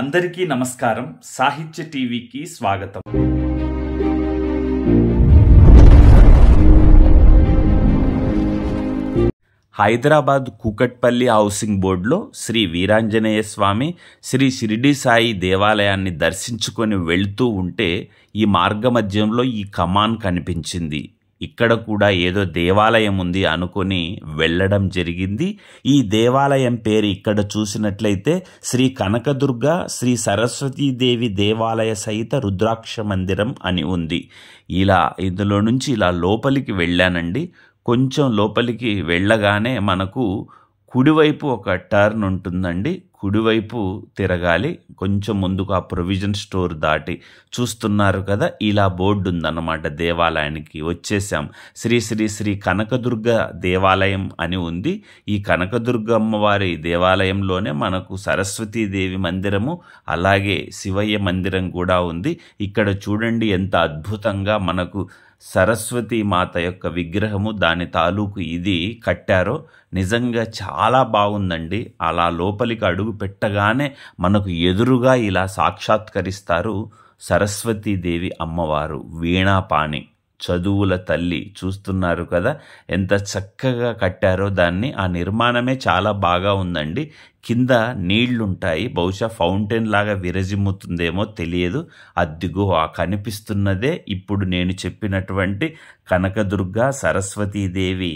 అందరికీ నమస్కారం సాహిత్య టీవీకి స్వాగతం హైదరాబాద్ కూకట్పల్లి హౌసింగ్ బోర్డులో శ్రీ వీరాంజనేయ స్వామి శ్రీ షిరిడి సాయి దేవాలయాన్ని దర్శించుకొని వెళుతూ ఉంటే ఈ మార్గమధ్యంలో ఈ కమాన్ కనిపించింది ఇక్కడ కూడా ఏదో దేవాలయం ఉంది అనుకుని వెళ్ళడం జరిగింది ఈ దేవాలయం పేరు ఇక్కడ చూసినట్లయితే శ్రీ కనకదుర్గ శ్రీ సరస్వతీదేవి దేవాలయ సహిత రుద్రాక్ష మందిరం అని ఉంది ఇలా ఇందులో నుంచి ఇలా లోపలికి వెళ్ళానండి కొంచెం లోపలికి వెళ్ళగానే మనకు కుడివైపు ఒక టర్న్ ఉంటుందండి కుడివైపు తిరగాలి కొంచెం ముందుకు ఆ ప్రొవిజన్ స్టోర్ దాటి చూస్తున్నారు కదా ఇలా బోర్డు ఉందన్నమాట దేవాలయానికి వచ్చేసాం శ్రీ శ్రీ శ్రీ కనకదుర్గ దేవాలయం అని ఉంది ఈ కనకదుర్గ అమ్మవారి దేవాలయంలోనే మనకు సరస్వతీదేవి మందిరము అలాగే శివయ్య మందిరం కూడా ఉంది ఇక్కడ చూడండి ఎంత అద్భుతంగా మనకు సరస్వతి మాత యొక్క విగ్రహము దాని తాలూకు ఇది కట్టారో నిజంగా చాలా బాగుందండి అలా లోపలికి అడుగు అడుగు పెట్టగానే మనకు ఎదురుగా ఇలా సాక్షాత్కరిస్తారు సరస్వతీదేవి అమ్మవారు వీణాపాణి చదువుల తల్లి చూస్తున్నారు కదా ఎంత చక్కగా కట్టారో దాన్ని ఆ నిర్మాణమే చాలా బాగా ఉందండి కింద నీళ్లుంటాయి బహుశా ఫౌంటైన్ లాగా విరజిమ్ముతుందేమో తెలియదు అద్దిగో ఆ కనిపిస్తున్నదే ఇప్పుడు నేను చెప్పినటువంటి కనకదుర్గ సరస్వతీదేవి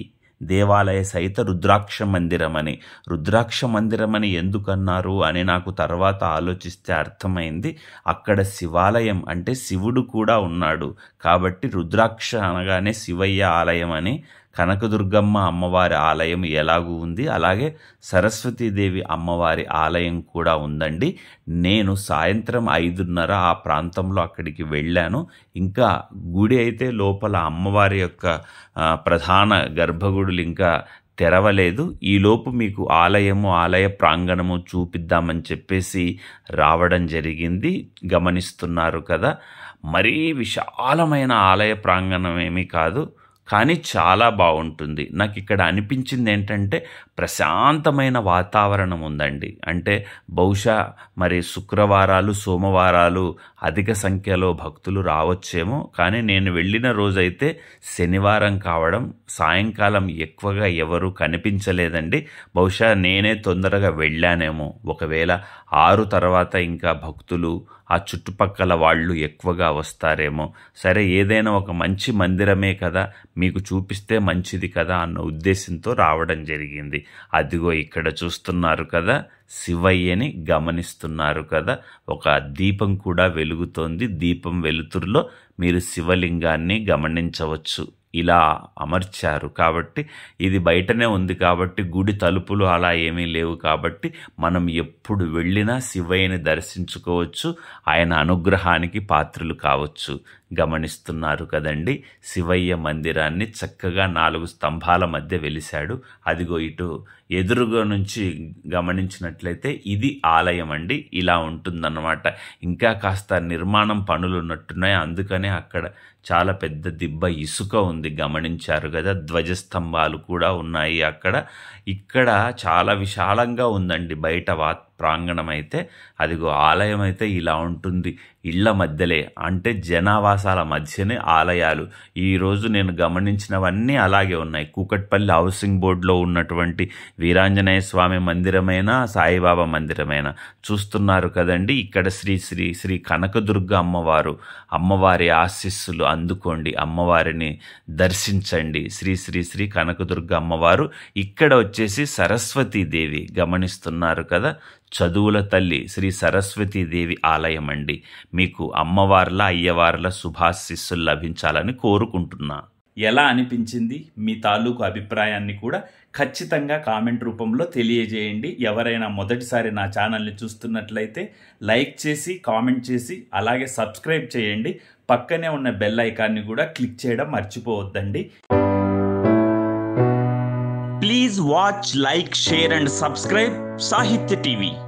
దేవాలయ సహిత రుద్రాక్ష మందిరమని రుద్రాక్ష మందిరమని ఎందుకన్నారు అని నాకు తర్వాత ఆలోచిస్తే అర్థమైంది అక్కడ శివాలయం అంటే శివుడు కూడా ఉన్నాడు కాబట్టి రుద్రాక్ష అనగానే శివయ్య ఆలయం అని కనకదుర్గమ్మ అమ్మవారి ఆలయం ఎలాగూ ఉంది అలాగే సరస్వతీదేవి అమ్మవారి ఆలయం కూడా ఉందండి నేను సాయంత్రం ఐదున్నర ఆ ప్రాంతంలో అక్కడికి వెళ్ళాను ఇంకా గుడి అయితే లోపల అమ్మవారి యొక్క ప్రధాన గర్భగుడులు ఇంకా తెరవలేదు ఈలోపు మీకు ఆలయము ఆలయ ప్రాంగణము చూపిద్దామని చెప్పేసి రావడం జరిగింది గమనిస్తున్నారు కదా మరీ విశాలమైన ఆలయ ప్రాంగణం ఏమీ కాదు కానీ చాలా బాగుంటుంది నాకు ఇక్కడ అనిపించింది ఏంటంటే ప్రశాంతమైన వాతావరణం ఉందండి అంటే బహుశా మరి శుక్రవారాలు సోమవారాలు అధిక సంఖ్యలో భక్తులు రావచ్చేమో కానీ నేను వెళ్ళిన రోజైతే శనివారం కావడం సాయంకాలం ఎక్కువగా ఎవరు కనిపించలేదండి బహుశా నేనే తొందరగా వెళ్ళానేమో ఒకవేళ ఆరు తర్వాత ఇంకా భక్తులు ఆ చుట్టుపక్కల వాళ్ళు ఎక్కువగా వస్తారేమో సరే ఏదైనా ఒక మంచి మందిరమే కదా మీకు చూపిస్తే మంచిది కదా అన్న ఉద్దేశంతో రావడం జరిగింది అదిగో ఇక్కడ చూస్తున్నారు కదా శివయ్యని గమనిస్తున్నారు కదా ఒక దీపం కూడా వెలుగుతోంది దీపం వెలుతురులో మీరు శివలింగాన్ని గమనించవచ్చు ఇలా అమర్చారు కాబట్టి ఇది బయటనే ఉంది కాబట్టి గుడి తలుపులు అలా ఏమీ లేవు కాబట్టి మనం ఎప్పుడు వెళ్ళినా శివయ్యని దర్శించుకోవచ్చు ఆయన అనుగ్రహానికి పాత్రలు కావచ్చు గమనిస్తున్నారు కదండి శివయ్య మందిరాన్ని చక్కగా నాలుగు స్తంభాల మధ్య వెలిశాడు అదిగో ఇటు ఎదురుగా నుంచి గమనించినట్లయితే ఇది ఆలయం అండి ఇలా ఉంటుందన్నమాట ఇంకా కాస్త నిర్మాణం పనులు ఉన్నట్టున్నాయి అందుకనే అక్కడ చాలా పెద్ద దిబ్బ ఇసుక ఉంది మంది గమనించారు కదా ధ్వజస్తంభాలు కూడా ఉన్నాయి అక్కడ ఇక్కడ చాలా విశాలంగా ఉందండి బయట వాత్ ప్రాంగణం అయితే అదిగో ఆలయం అయితే ఇలా ఉంటుంది ఇళ్ల మధ్యలే అంటే జనావాసాల మధ్యనే ఆలయాలు ఈరోజు నేను గమనించినవన్నీ అలాగే ఉన్నాయి కూకట్పల్లి హౌసింగ్ బోర్డులో ఉన్నటువంటి వీరాంజనేయ స్వామి మందిరమైనా సాయిబాబా మందిరమైనా చూస్తున్నారు కదండి ఇక్కడ శ్రీ శ్రీ శ్రీ కనకదుర్గ అమ్మవారు అమ్మవారి ఆశీస్సులు అందుకోండి అమ్మవారిని దర్శించండి శ్రీ శ్రీ శ్రీ కనకదుర్గ అమ్మవారు ఇక్కడ వచ్చేసి సరస్వతీదేవి గమనిస్తున్నారు కదా చదువుల తల్లి శ్రీ సరస్వతీదేవి ఆలయం అండి మీకు అమ్మవార్ల అయ్యవార్ల శుభాశిస్సులు లభించాలని కోరుకుంటున్నా ఎలా అనిపించింది మీ తాలూకు అభిప్రాయాన్ని కూడా ఖచ్చితంగా కామెంట్ రూపంలో తెలియజేయండి ఎవరైనా మొదటిసారి నా ఛానల్ని చూస్తున్నట్లయితే లైక్ చేసి కామెంట్ చేసి అలాగే సబ్స్క్రైబ్ చేయండి పక్కనే ఉన్న బెల్ ఐకాన్ని కూడా క్లిక్ చేయడం మర్చిపోవద్దండి watch, like, share, and subscribe Sahitya TV.